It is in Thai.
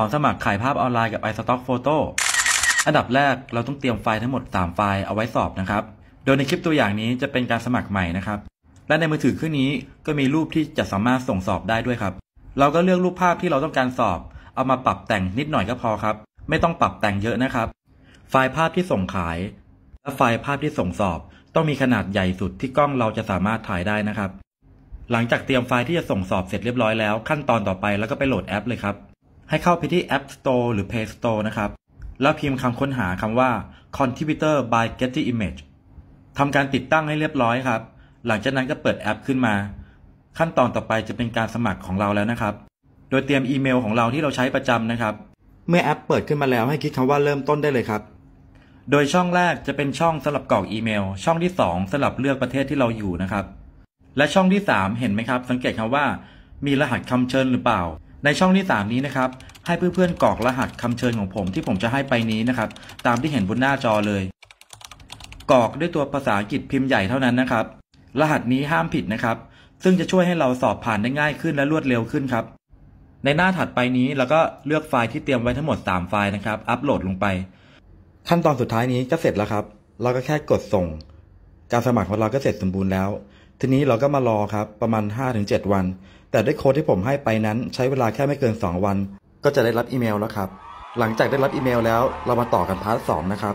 อนสมัครขายภาพออนไลน์กับ iStock Photo อันดับแรกเราต้องเตรียมไฟล์ทั้งหมด 3 ไฟล์เอาไว้สอบนะครับ โดยในคลิปตัวอย่างนี้จะเป็นการสมัครใหม่นะครับ และในมือถือเครื่องนี้ก็มีรูปที่จะสามารถส่งสอบได้ด้วยครับ เราก็เลือกรูปภาพที่เราต้องการสอบ เอามาปรับแต่งนิดหน่อยก็พอครับ ไม่ต้องปรับแต่งเยอะนะครับ ไฟล์ภาพที่ส่งขายและไฟล์ภาพที่ส่งสอบต้องมีขนาดใหญ่สุดที่กล้องเราจะสามารถถ่ายได้นะครับ หลังจากเตรียมไฟล์ที่จะส่งสอบเสร็จเรียบร้อยแล้วขั้นตอนต่อไปแล้วก็ไปโหลดแอปเลยครับให้เข้าไปที่ App Store หรือ Play Store นะครับ แล้วพิมพ์คำค้นหาคำว่า Contributor by Getty Image ทำการติดตั้งให้เรียบร้อยครับ หลังจากนั้นก็เปิดแอปขึ้นมา ขั้นตอนต่อไปจะเป็นการสมัครของเราแล้วนะครับ โดยเตรียมอีเมลของเราที่เราใช้ประจำนะครับ เมื่อแอปเปิดขึ้นมาแล้วให้คลิกคำว่าเริ่มต้นได้เลยครับ โดยช่องแรกจะเป็นช่องสำหรับกรอกอีเมล ช่องที่ 2สำหรับเลือกประเทศที่เราอยู่นะครับ และช่องที่3เห็นไหมครับสังเกตคำว่ามีรหัสคำเชิญหรือเปล่าในช่องที่3นี้นะครับ ให้เพื่อนๆ กรอกรหัสคำเชิญของผมที่ผมจะให้ไปนี้นะครับ ตามที่เห็นบนหน้าจอเลย กรอกด้วยตัวภาษาอังกฤษพิมพ์ใหญ่เท่านั้นนะครับ รหัสนี้ห้ามผิดนะครับ ซึ่งจะช่วยให้เราสอบผ่านได้ง่ายขึ้นและรวดเร็วขึ้นครับ ในหน้าถัดไปนี้เราก็เลือกไฟล์ที่เตรียมไว้ทั้งหมด 3 ไฟล์นะครับ อัปโหลดลงไป ขั้นตอนสุดท้ายนี้ก็เสร็จแล้วครับ เราก็แค่กดส่งการสมัครของเราก็เสร็จสมบูรณ์แล้ว ทีนี้เราก็มารอครับ ประมาณ 5-7 วัน แต่ด้วยโค้ดที่ผมให้ไปนั้น ใช้เวลาแค่ไม่เกิน 2 วัน ก็จะได้รับอีเมลแล้วครับ หลังจากได้รับอีเมลแล้ว เรามาต่อกันพาร์ทสนะครับ